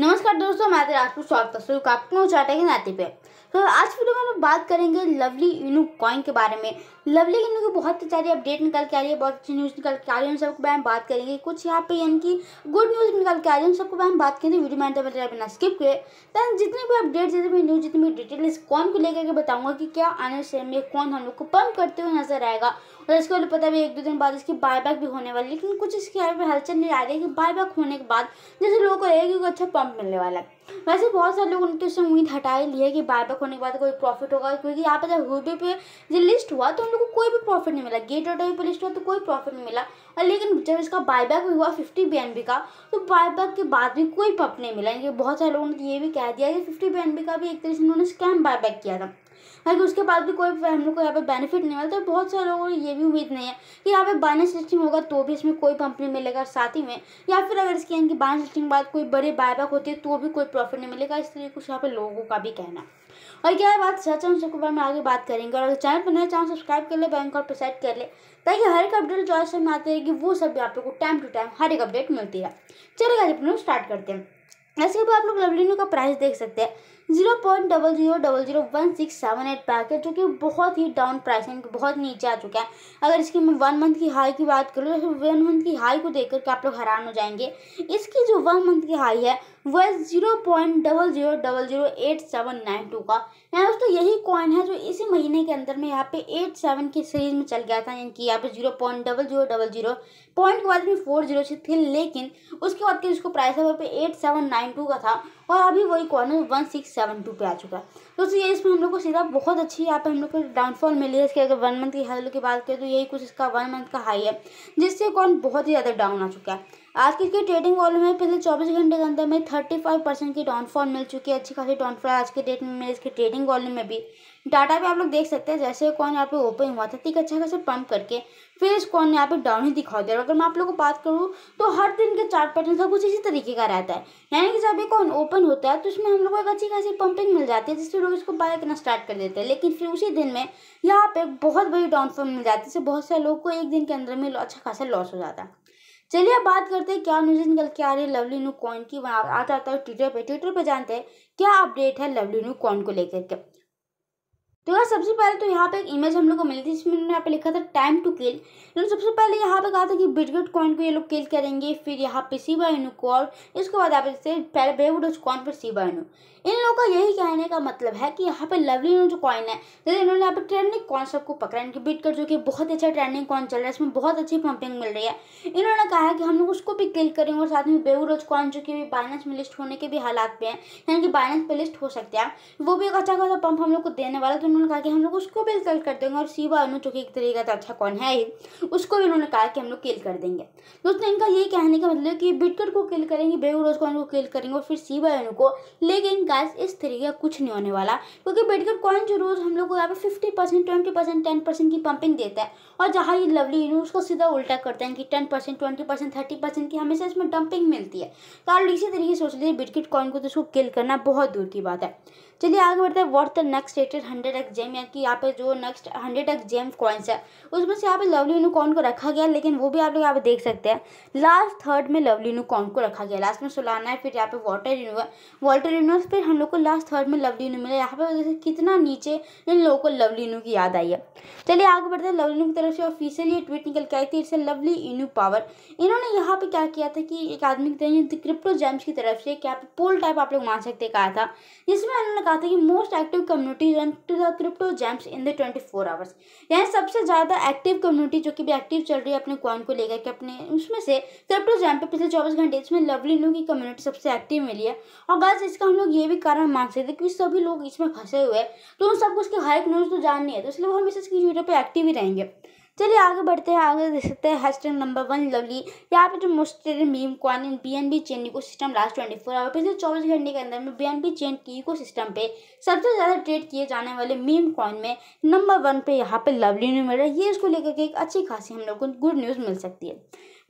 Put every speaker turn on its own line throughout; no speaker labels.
नमस्कार दोस्तों मैं राजपूत स्वागत है आपको चाटा के नाते पे तो आज वीडियो में हम बात करेंगे लवली यूनू कॉइन के बारे में लवली यानी कि बहुत सारी अपडेट निकल के आ रही है बहुत अच्छी न्यूज़ निकल के आ रही है उन सबको बारे बात करेंगे कुछ यहाँ पे यानी कि गुड न्यूज़ निकल के आ रही है उन सबको बारे बात करेंगे वीडियो में मेरे बिना स्किप किए दैन जितनी भी अपडेट जितनी भी न्यूज़ जितनी भी डिटेल इस कौन को लेकर के बताऊँगा कि क्या आने से में कौन हम लोग को पंप करते हुए नजर आएगा और इसके बाद पता भी एक दो दिन बाद इसकी बैक भी होने वाली लेकिन कुछ इसके यहाँ पर हलचल नहीं आ रही है कि बाय होने के बाद जैसे लोगों को रहेगा कि अच्छा पंप मिलने वाला है वैसे बहुत सारे लोग उनके उससे उम्मीद हटाए लिए कि बैक होने के बाद कोई प्रॉफिट होगा क्योंकि यहाँ पर जब हुबी पे जो लिस्ट हुआ तो उन को कोई भी प्रॉफिट नहीं मिला गेट भी पुलिस स्टोर तो कोई प्रॉफिट नहीं मिला और लेकिन जब इसका बायबैक हुआ फिफ्टी बी का तो बायबैक के बाद भी कोई पप नहीं मिला बहुत सारे लोगों ने तो ये भी कह दिया कि फिफ्टी बी का भी एक तरह से उन्होंने स्कैम बायबैक किया था हालांकि उसके बाद भी कोई हम लोग को यहाँ पे बेनिफिट नहीं मिलता तो बहुत सारे लोगों को ये भी उम्मीद नहीं है कि यहाँ पे बाइनेंस लिस्टिंग होगा तो भी इसमें कोई कंपनी मिलेगा साथ ही में या फिर अगर इसके यानी कि बाइनेंस लिस्टिंग बाद कोई बड़े बायबैक होती है तो भी कोई प्रॉफिट नहीं मिलेगा इसलिए कुछ यहाँ पर लोगों का भी कहना और क्या है बात सच है उन सबके बारे में आगे बात करेंगे और अगर चैनल पर नए चैनल सब्सक्राइब कर ले बैंक और प्रसाइड कर ले ताकि हर एक अपडेट जो आज में आती रहेगी वो सब भी आप लोग को टाइम टू टाइम हर एक अपडेट मिलती है चलेगा जब स्टार्ट करते हैं ऐसे भी आप लोग लवलिनो का प्राइस देख सकते हैं zero point double zero double zero one six seven eight pack है जो कि बहुत ही डाउन प्राइसिंग बहुत नीचे आ चुका है अगर इसकी मैं वन मंथ की हाई की बात करूँ तो वन मंथ की हाई को देख करके आप लोग हैरान हो जाएंगे इसकी जो वन मंथ की हाई है वह zero point double zero double zero eight seven nine two का यहाँ दोस्तों यही कॉइन है जो इसी महीने के अंदर में यहाँ पे एट सेवन की सीरीज में चल गया था यानी कि यहाँ पे zero point double zero double zero point के बाद में फोर जीरो से थे लेकिन उसके बाद की जिसको प्राइस है वहाँ पे एट सेवन नाइन टू का था और अभी वही corner one six seven two पर आ चुका है दोस्तों ये इसमें हम लोग को सीधा बहुत अच्छी यहाँ पे हम लोग को डाउनफॉल मिली है इसके अगर वन मंथ की हाई की बात करें तो यही कुछ इसका वन मंथ का हाई है जिससे कॉर्न बहुत ही ज़्यादा डाउन आ चुका है आज की इसके ट्रेडिंग वॉल्यूम में पिछले चौबीस घंटे के अंदर में फाइव परसेंट की डाउनफॉल मिल चुकी है अच्छी खासी डाउनफॉल आज के डेट में इस मिली इसकी ट्रेडिंग वॉल्यूम में भी डाटा भी आप लोग देख सकते हैं जैसे कौन यहाँ पे ओपन हुआ था ठीक अच्छा खासा पंप करके फिर इस कौन यहाँ पे डाउन ही दिखा दिया अगर मैं आप लोगों को बात करूँ तो हर दिन के चार्ट पैटर्न सब कुछ इसी तरीके का रहता है यानी कि जब एक कौन ओपन होता है तो उसमें हम लोग को एक अच्छी खासी पंपिंग मिल जाती है जिससे लोग इसको बाय करना स्टार्ट कर देते हैं लेकिन फिर उसी दिन में यहाँ पर बहुत बड़ी डाउनफॉल मिल जाती है जिससे बहुत सारे लोग को एक दिन के अंदर में अच्छा खासा लॉस हो जाता है चलिए अब बात करते हैं क्या न्यूज निकल के आ रही है लवली नू कॉइन की वहाँ आ जाता है ट्विटर पे ट्विटर पे जानते हैं क्या अपडेट है लवली नू कॉइन को लेकर के तो यार सबसे पहले तो यहाँ पे एक इमेज हम लोग को मिली थी जिसमें इन्होंने यहाँ पे लिखा था टाइम टू किल इन्होंने सबसे पहले यहाँ पे कहा था कि बिटगेट कॉइन को ये लोग किल करेंगे फिर यहाँ पे सीवा इनू को इसके बाद आप इससे पहले बेवुड कॉइन पर सीवा इनू इन लोगों का यही कहने का मतलब है कि यहाँ पे लवली इनू जो कॉइन है जैसे तो इन्होंने यहाँ पे ट्रेंडिंग कॉन्सेप्ट को पकड़ा इनकी बिटगेट जो कि बहुत अच्छा ट्रेंडिंग कॉइन चल रहा है इसमें बहुत अच्छी पंपिंग मिल रही है इन्होंने कहा है कि हम लोग उसको भी किल करेंगे और साथ में बेवुड कॉइन जो कि अभी बाइनेंस में लिस्ट होने के भी हालात पे है यानी कि बाइनेंस पे लिस्ट हो सकते हैं वो भी एक अच्छा खासा पंप हम लोग को देने वाला तो उन्होंने कहा कि हम लोग उसको भी किल कर देंगे और शिवा अनु चूँकि एक तरीके का अच्छा कौन है ही उसको भी उन्होंने कहा कि हम लोग किल कर देंगे दोस्तों इनका यही कहने का मतलब कि बिटकर को किल करेंगे बेगुरोज को उनको किल करेंगे और फिर शिवा अनु को लेकिन गाइस इस तरीके का कुछ नहीं होने वाला क्योंकि बिटकर कौन जो रोज़ हम लोग को यहाँ पे fifty percent twenty percent ten percent की पंपिंग देता है और जहाँ ये लवली इन उसको सीधा उल्टा करते हैं कि ten percent twenty percent thirty percent की हमेशा इसमें डंपिंग मिलती है तो आप इसी तरीके सोच लीजिए बिटकिट कॉइन को तो उसको किल करना बहुत दूर की बात है चलिए आगे बढ़ते हैं what the next rated hundred exam यानी कि यहाँ पे जो नेक्स्ट हंड्रेड एग्जाम कॉइन्स है उसमें से यहाँ पे लवली यूनिकॉर्न को रखा गया लेकिन वो भी आप लोग यहाँ पे देख सकते हैं लास्ट थर्ड में लवली यूनिकॉर्न को रखा गया लास्ट में सोलाना है फिर यहाँ पे वाटर यूनिवर्स वाटर यूनिवर्स फिर हम लोग को लास्ट थर्ड में लवली मिला यहाँ पे कितना नीचे इन लोगों को लवली यूनू की याद आई है चलिए आगे बढ़ते हैं लवली यूनू की तरफ से ऑफिशियली ट्वीट निकल के आई थी इट्स लवली यूनू पावर इन्होंने यहाँ पे क्या किया था कि एक आदमी की तरह क्रिप्टो जेम्स की तरफ से क्या पोल टाइप आप लोग मान सकते कहा था जिसमें उन्होंने कहा था कि most active community run to the crypto gems in the twenty four hours यहाँ सबसे ज़्यादा एक्टिव कम्युनिटी जो कि भी एक्टिव चल रही है अपने कॉइन को लेकर के अपने उसमें से क्रिप्टो जैम पे पिछले चौबीस घंटे इसमें लवली लू की कम्युनिटी सबसे एक्टिव मिली है और गैस इसका हम लोग ये भी कारण मान सकते क्योंकि सभी लोग इसमें फंसे हुए हैं तो उन सबको उसके हर एक न्यूज़ तो जाननी है तो इसलिए वो हमेशा इसकी ट्विटर पर एक्टिव ही रहेंगे चलिए आगे बढ़ते हैं आगे देख सकते हैं हैशटैग नंबर वन लवली यहाँ पे जो most meme coin in B N B chain ecosystem last twenty four hour पिछले चौबीस घंटे के अंदर में बी एन बी चेन की इको सिस्टम पे सबसे ज़्यादा ट्रेड किए जाने वाले मीम कॉइन में नंबर वन पे यहाँ पे लवली न्यू मिल रहा है ये इसको लेकर के एक अच्छी खासी हम लोग को गुड न्यूज़ मिल सकती है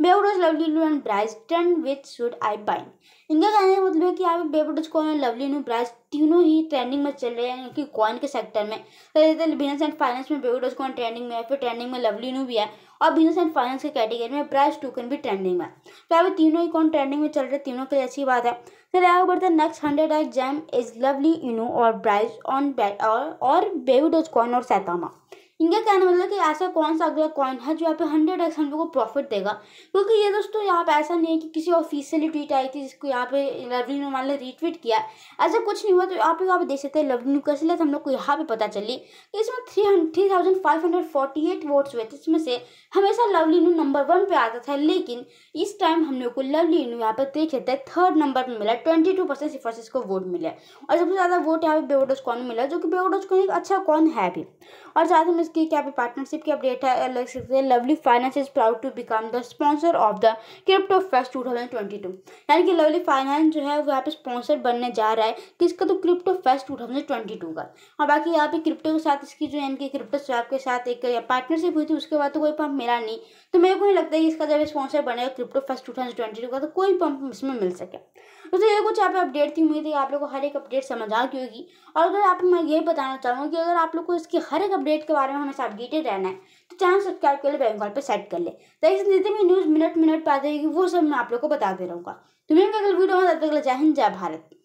बेवडोज लवली नू एंड ब्राइस्टन विच शुड आई बाइंग इनका कहने का मतलब है कि यहाँ पे कॉइन और लवली नू ब्राइज तीनों ही ट्रेंडिंग में चल रहे हैं क्योंकि कॉइन के सेक्टर में तो बिजनेस एंड फाइनेंस में बेवडोज कॉइन ट्रेंडिंग में है फिर ट्रेंडिंग में लवली नू भी है और बिजनेस एंड फाइनेंस के कैटेगरी में ब्राइज टोकन भी ट्रेंडिंग में तो यहाँ पे तीनों ही कॉइन ट्रेंडिंग में चल रहे तीनों के लिए अच्छी बात है फिर आगे बढ़ते हैं next hundred I gem is Lovely Inu और ब्राइज ऑन और बेवडोज कॉइन और सैतामा इनका कहना मतलब कि ऐसा कौन सा अगला कॉइन है जो यहाँ पे हंड्रेड एक्स हम लोग को प्रॉफिट देगा क्योंकि ये दोस्तों यहाँ पे ऐसा नहीं है कि किसी ऑफिशियली ट्वीट आई थी जिसको यहाँ पे लवली ने मान रीट्वीट किया ऐसा कुछ नहीं हुआ तो यहाँ पे यहाँ पे देख सकते हैं लवली का लेते हम लोग को यहाँ पे पता चली कि इसमें three thousand five hundred forty eight votes हुए थे इसमें से हमेशा लवली नू नंबर वन पे आता था लेकिन इस टाइम हम लोग को लवली नू यहाँ पे देख सकते हैं थर्ड नंबर पर मिला ट्वेंटी टू परसेंट सिफर्सेस को वोट मिले और सबसे ज़्यादा वोट यहाँ पे बेवडोज कॉन मिला जो कि बेवोडोज कॉन एक अच्छा कॉन है भी और साथ में फाइनेंस की क्या पार्टनरशिप की अपडेट है लग सकते हैं Lovely finance is proud to become the sponsor of the crypto fest two thousand twenty two यानी कि लवली फाइनेंस जो है वो यहाँ पे स्पॉन्सर बनने जा रहा है किसका तो crypto fest two thousand twenty two का और बाकी यहाँ पे क्रिप्टो के साथ इसकी जो यानी कि क्रिप्टो स्वैप के साथ एक पार्टनरशिप हुई थी उसके बाद तो कोई पंप मिला नहीं तो मेरे को नहीं लगता है कि इसका जब स्पॉन्सर बनेगा crypto fest two thousand twenty two का तो कोई पंप इसमें मिल सके तो, तो ये कुछ यहाँ पे अपडेट थी उम्मीद है तो आप लोग को हर एक अपडेट समझ आ गई होगी और अगर आप मैं ये बताना चाहूँगा कि अगर आप लोग को इसके हर एक अपडेट के बारे में हमेशा अपडेटेड रहना है तो चैनल सब्सक्राइब कर ले बेंगॉल पर सेट कर ले ताकि जितनी भी न्यूज़ मिनट मिनट पर आ जाएगी वो सब मैं आप लोग को बता दे हूँ तुम्हें अगर वीडियो में जय हिंद जय भारत